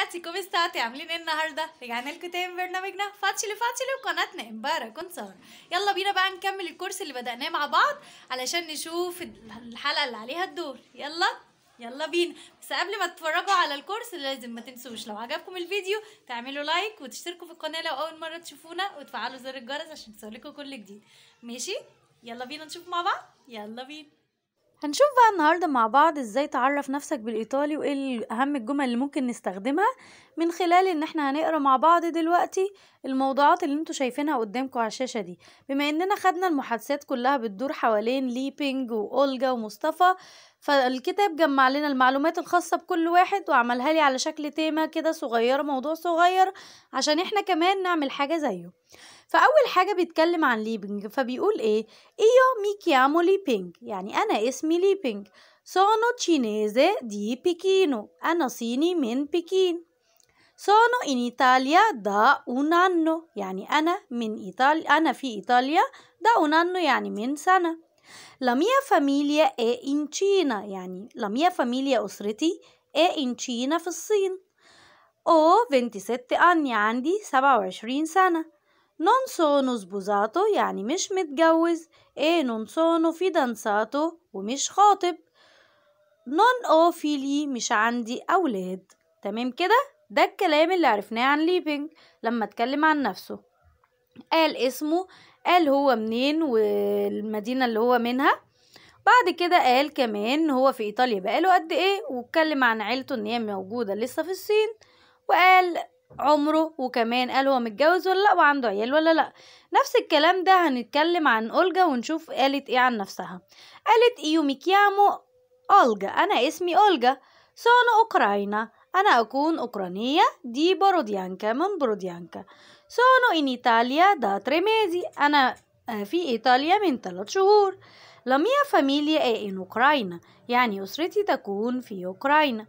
ragazzi come state عاملين ايه النهارده رجعنا لكم تاني برنامجنا فاتشلي فاتشلي وقناتنا امبارح كنسار يلا بينا بقى نكمل الكورس اللي بدأناه مع بعض علشان نشوف الحلقه اللي عليها الدور يلا يلا بينا بس قبل ما تتفرجوا على الكورس لازم ما تنسوش لو عجبكم الفيديو تعملوا لايك وتشتركوا في القناه لو اول مره تشوفونا وتفعلوا زر الجرس عشان يوصلكم كل جديد ماشي يلا بينا نشوف مع بعض يلا بينا هنشوف بقى النهاردة مع بعض ازاي تعرف نفسك بالإيطالي وايه أهم الجمل اللي ممكن نستخدمها من خلال ان احنا هنقرا مع بعض دلوقتي الموضوعات اللي انتوا شايفينها قدامكم على الشاشة دي بما اننا خدنا المحادثات كلها بتدور حوالين ليبينج وأولجا ومصطفى فالكتاب جمع لنا المعلومات الخاصة بكل واحد وعملها لي على شكل تيمة كده صغيرة موضوع صغير عشان احنا كمان نعمل حاجة زيه فأول حاجة بيتكلم عن ليبنج فبيقول ايه ايو مي كيامو ليبينج يعني أنا اسمي ليبينج سونو تشينيزي دي بيكينو أنا صيني من بكين سونو ان ايطاليا دا اونانو يعني أنا من إيطاليا أنا في إيطاليا دا اونانو يعني من سنة La mia famiglia è in Cina يعني la mia famiglia أسرتي è in Cina في الصين ho 27 anni عندي 27 سنة non sono sposato يعني مش متجوز e non sono fidanzato ومش خاطب non ho figli مش عندي أولاد تمام كده ده الكلام اللي عرفناه عن ليبينج لما اتكلم عن نفسه قال اسمه قال هو منين والمدينة اللي هو منها بعد كده قال كمان هو في إيطاليا بقاله قد إيه واتكلم عن عيلته إن هي موجودة لسه في الصين وقال عمره وكمان قال هو متجوز ولا لأ وعنده عيال ولا لأ نفس الكلام ده هنتكلم عن أولجا ونشوف قالت إيه عن نفسها قالت يوميكيامو أولجا أنا اسمي أولجا سونو أوكراينا أنا أكون أوكرانية دي بروديانكا من بروديانكا sono in Italia da tre mesi أنا في إيطاليا من ثلاث شهور La mia famiglia è in Ucraina يعني أسرتي تكون في أوكرانيا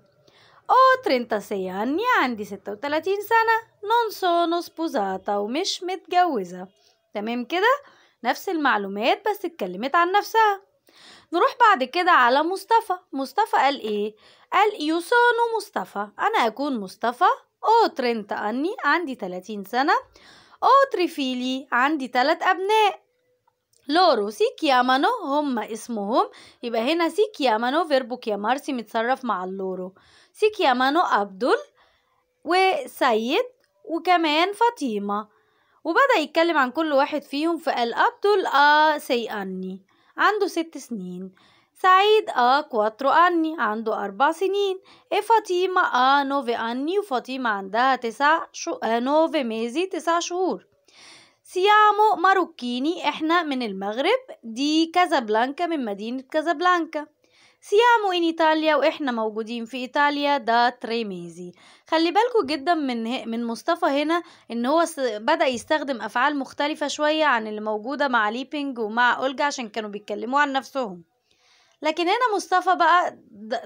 Ho 36 anni عندي 36 سنة non sono sposata ومش متجوزة تمام كده نفس المعلومات بس اتكلمت عن نفسها نروح بعد كده على مصطفى مصطفى قال ايه قال يو سونو مصطفى انا اكون مصطفى او 30 اني عندي 30 سنة او تريفيلي عندي 3 أبناء لورو سيكيامانو هم اسمهم يبقى هنا سيكيامانو فيربو كيامارسي متصرف مع اللورو سيكيامانو ابدول عبدل وسيد وكمان فاطمة وبدأ يتكلم عن كل واحد فيهم فقال عبدل آه سي أني عنده ست سنين سعيد آ كواترو أني عنده أربع سنين إيه فاطمة آ نوفي أني وفاطمة عندها تسع شو نوفي ميزي تسع شهور سيامو ماروكيني إحنا من المغرب دي كازابلانكا من مدينة كازابلانكا سيامو إن إيطاليا وإحنا موجودين في إيطاليا تري تريميزي خلي بالكو جدا من من مصطفى هنا إن هو بدأ يستخدم أفعال مختلفة شوية عن اللي موجودة مع ليبينج ومع أولجا عشان كانوا بيتكلموا عن نفسهم لكن هنا مصطفى بقى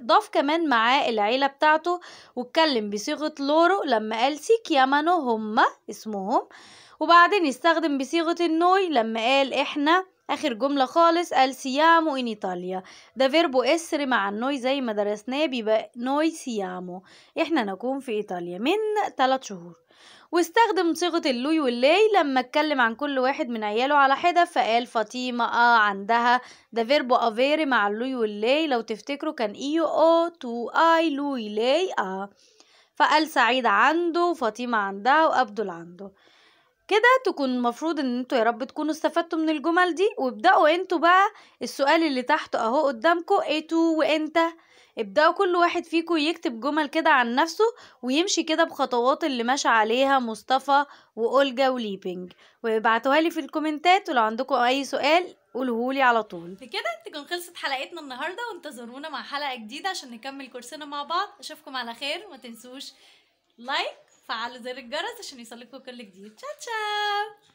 ضاف كمان معاه العيلة بتاعته واتكلم بصيغة لورو لما قال سيك يمنو هما اسمهم وبعدين استخدم بصيغة النوي لما قال احنا آخر جملة خالص قال سيامو إن إيطاليا ده فيربو إسر مع النوي زي ما درسناه بيبقى نوي سيامو إحنا نكون في إيطاليا من 3 شهور واستخدم صيغة اللوي واللي لما اتكلم عن كل واحد من عياله على حدة فقال فاطيمة اه عندها ده فيربو افيري مع اللوي واللي لو تفتكروا كان ايو او تو اي لوي لي اه فقال سعيد عنده فاطمة عندها وأبدل عنده كده تكون المفروض ان انتوا يا رب تكونوا استفدتوا من الجمل دي وابدأوا انتوا بقى السؤال اللي تحت اهو قدامكم تو وانت ابدأوا كل واحد فيكم يكتب جمل كده عن نفسه ويمشي كده بخطوات اللي ماشى عليها مصطفى وأولجا وليبينج وابعتوها لي في الكومنتات ولو عندكم اي سؤال قولهولي على طول بكده تكون خلصت حلقتنا النهارده وانتظرونا مع حلقه جديده عشان نكمل كورسنا مع بعض اشوفكم على خير ما تنسوش لايك فعلوا زر الجرس عشان يوصلكوا كل جديد تشاو تشاو